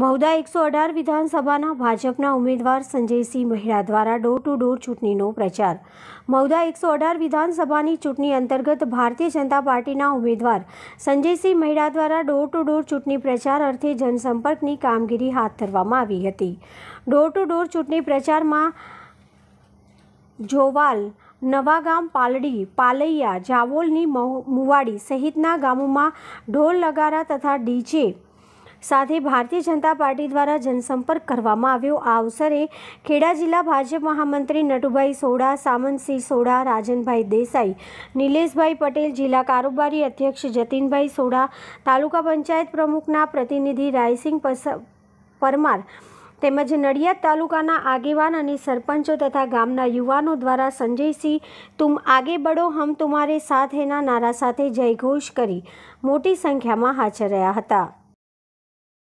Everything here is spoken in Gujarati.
મહુદા એકસો અઢાર વિધાનસભાના ભાજપના ઉમેદવાર સંજયસિંહ મહેરા દ્વારા ડોર ટુ ડોર ચૂંટણીનો પ્રચાર મહુદા એકસો અઢાર વિધાનસભાની ચૂંટણી અંતર્ગત ભારતીય જનતા પાર્ટીના ઉમેદવાર સંજયસિંહ મહેરા દ્વારા ડોર ટુ ડોર ચૂંટણી પ્રચાર અર્થે જનસંપર્કની કામગીરી હાથ ધરવામાં આવી હતી ડોર ટુ ડોર ચૂંટણી પ્રચારમાં જોવાલ નવાગામ પાલડી પાલૈયા જાવોલની મુવાડી સહિતના ગામોમાં ઢોલ નગારા તથા ડીજે સાથે ભારતીય જનતા પાર્ટી દ્વારા જનસંપર્ક કરવામાં આવ્યો આ અવસરે ખેડા જિલ્લા ભાજપ મહામંત્રી નટુભાઈ સોડા સામંતસિંહ સોડા રાજનભાઈ દેસાઈ નિલેશભાઈ પટેલ જિલ્લા કારોબારી અધ્યક્ષ જતીનભાઈ સોડા તાલુકા પંચાયત પ્રમુખના પ્રતિનિધિ રાયસિંહ પરમાર તેમજ નડિયાદ તાલુકાના આગેવાન અને સરપંચો તથા ગામના યુવાનો દ્વારા સંજયસિંહ તુમ આગે બડો હમ તુમારે સાથેના નારા સાથે જયઘોષ કરી મોટી સંખ્યામાં હાજર રહ્યા હતા